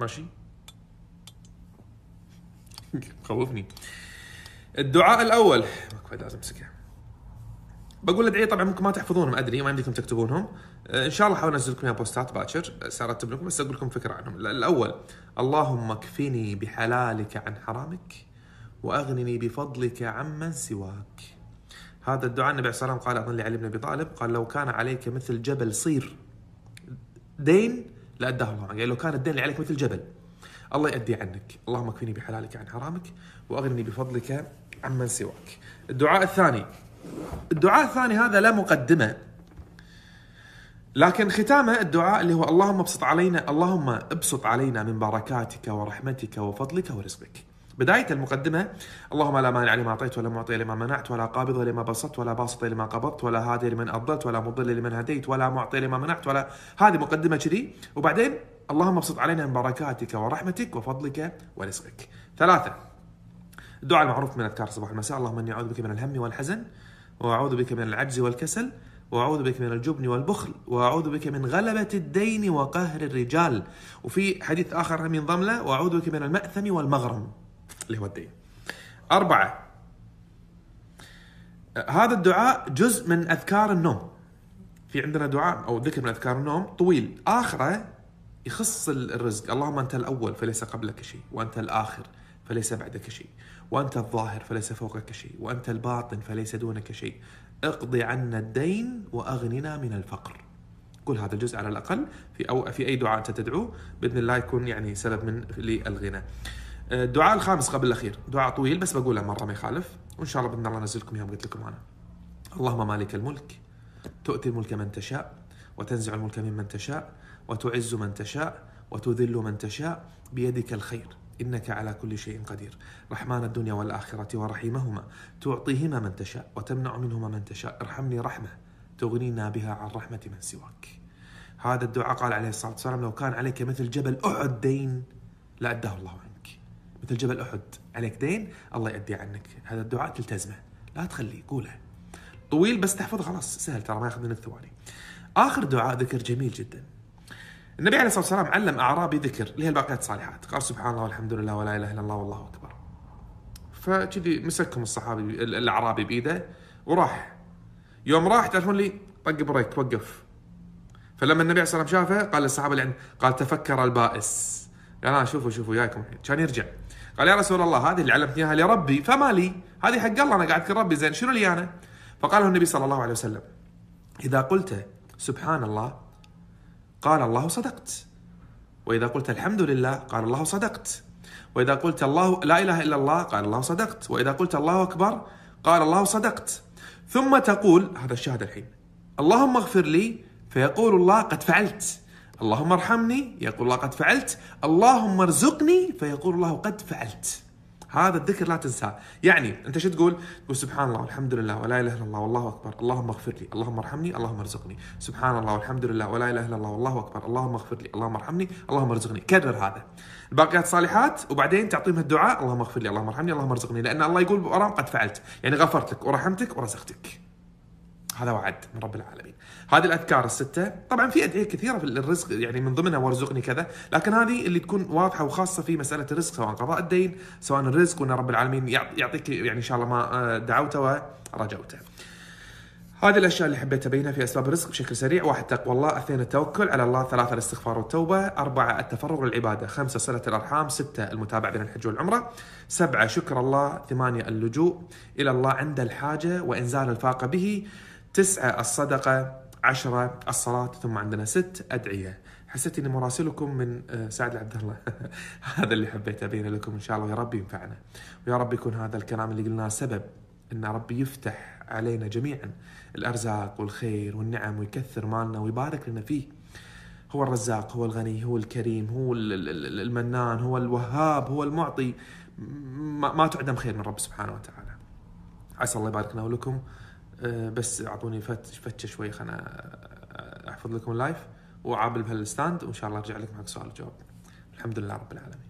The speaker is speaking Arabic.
ماشي خوفني الدعاء الاول لازم امسكه بقول ادعي طبعا ممكن ما تحفظونهم ادري ما يمديكم تكتبونهم آه، ان شاء الله حاول انزل لكم بوستات باكر سارتب آه، لكم بس اقول لكم فكره عنهم الاول اللهم اكفني بحلالك عن حرامك واغنني بفضلك عمن سواك هذا الدعاء النبي عليه الصلاه والسلام قال اظن لعلي بن ابي طالب قال لو كان عليك مثل جبل صير دين لا اداه الله قال لو كان الدين اللي عليك مثل جبل الله يؤدي عنك اللهم اكفني بحلالك عن حرامك واغنني بفضلك عمن سواك الدعاء الثاني الدعاء الثاني هذا لا مقدمه لكن ختامه الدعاء اللي هو اللهم ابسط علينا اللهم ابسط علينا من بركاتك ورحمتك وفضلك ورزقك بداية المقدمة اللهم لا مانع لما أعطيت ولا معطي لما منعت ولا قابض لما بسطت ولا باسط لما قبضت ولا هادي لمن أضلت ولا مضل لمن هديت ولا معطي لما منعت ولا هذه مقدمة كذي وبعدين اللهم ابسط علينا من بركاتك ورحمتك وفضلك ورزقك ثلاثة الدعاء المعروف من أذكار صباح المساء اللهم إني أعوذ بك من الهم والحزن وأعوذ بك من العجز والكسل واعوذ بك من الجبن والبخل واعوذ بك من غلبه الدين وقهر الرجال وفي حديث اخر من ينضم له واعوذ بك من الماثم والمغرم اللي هو الدين. أربعة هذا الدعاء جزء من أذكار النوم في عندنا دعاء أو ذكر من أذكار النوم طويل آخره يخص الرزق اللهم أنت الأول فليس قبلك شيء وأنت الآخر فليس بعدك شيء وأنت الظاهر فليس فوقك شيء وأنت الباطن فليس دونك شيء اقضي عنا الدين وأغننا من الفقر كل هذا الجزء على الأقل في أو في أي دعاء أنت تدعوه بإذن الله يكون يعني سبب من للغنى آه، الدعاء الخامس قبل الاخير دعاء طويل بس بقوله مره ما يخالف وان شاء الله باذن الله انزلكم يوم قلت لكم انا اللهم مالك الملك تؤتي الملك من تشاء وتنزع الملك ممن تشاء وتعز من تشاء وتذل من تشاء بيدك الخير إنك على كل شيء قدير رحمن الدنيا والآخرة ورحيمهما تعطيهما من تشاء وتمنع منهما من تشاء ارحمني رحمة تغنينا بها عن رحمة من سواك هذا الدعاء قال عليه الصلاة والسلام لو كان عليك مثل جبل أعد دين لأداه الله عنك مثل جبل أحد عليك دين الله يؤدي عنك هذا الدعاء تلتزمه لا تخليه قوله طويل بس تحفظ خلاص سهل ترى ما ياخذ منك ثواني آخر دعاء ذكر جميل جدا النبي عليه الصلاة والسلام علم أعرابي ذكر اللي هي الباقيات الصالحات قال سبحان الله والحمد لله ولا إله إلا الله والله أكبر فكذي مسكهم الصحابي الأعرابي بإيده وراح يوم راح تعرفون لي طق بريك توقف فلما النبي عليه الصلاه والسلام شافه قال للصحابه اللي عنده قال تفكر البائس قال انا آه، شوفوا شوفوا جايكم الحين كان يرجع قال يا رسول الله هذه اللي علمتني اياها لربي فما لي هذه حق الله انا قاعد اذكر ربي زين شنو لي انا؟ فقال النبي صلى الله عليه وسلم اذا قلت سبحان الله قال الله صدقت واذا قلت الحمد لله قال الله صدقت واذا قلت الله لا اله الا الله قال الله صدقت واذا قلت الله اكبر قال الله صدقت ثم تقول هذا الشاهد الحين اللهم اغفر لي فيقول الله قد فعلت اللهم ارحمني يقول الله قد فعلت اللهم ارزقني فيقول الله قد فعلت هذا الذكر لا تنساه يعني انت شو تقول تقول سبحان الله والحمد لله ولا اله الا الله والله اكبر اللهم اغفر لي اللهم ارحمني اللهم ارزقني سبحان الله والحمد لله ولا اله الا الله والله اكبر اللهم اغفر لي اللهم ارحمني اللهم ارزقني كرر هذا الباقيات صالحات وبعدين تعطيهم الدعاء اللهم اغفر لي اللهم ارحمني اللهم ارزقني لان الله يقول بارام قد فعلت يعني غفرت لك ورحمتك ورزقتك هذا وعد من رب العالمين هذه الاذكار السته طبعا في ادعيه كثيره في الرزق يعني من ضمنها وارزقني كذا لكن هذه اللي تكون واضحه وخاصه في مساله الرزق سواء قضاء الدين سواء الرزق وان رب العالمين يعطيك يعني ان شاء الله ما آه، دعوته ورجوته هذه الاشياء اللي حبيت ابينها في اسباب الرزق بشكل سريع، واحد تقوى الله، اثنين التوكل على الله، ثلاثة الاستغفار والتوبة، أربعة التفرغ للعبادة، خمسة صلة الأرحام، ستة المتابعة بين الحج والعمرة، سبعة شكر الله، ثمانية اللجوء إلى الله عند الحاجة وإنزال الفاقة به، تسعة الصدقة عشرة الصلاة ثم عندنا ست أدعية حسيت اني مراسلكم من آه، سعد عبد الله هذا اللي حبيت ابينه لكم ان شاء الله يا رب ينفعنا ويا رب يكون هذا الكلام اللي قلناه سبب ان ربي يفتح علينا جميعا الارزاق والخير والنعم ويكثر مالنا ويبارك لنا فيه هو الرزاق هو الغني هو الكريم هو المنان هو الوهاب هو المعطي ما تعدم خير من رب سبحانه وتعالى عسى الله يبارك لنا ولكم أه، بس اعطوني فتش فتشه شوي خلنا احفظ لكم اللايف واعابل بهالستاند وان شاء الله ارجع لكم حق سؤال وجواب الحمد لله رب العالمين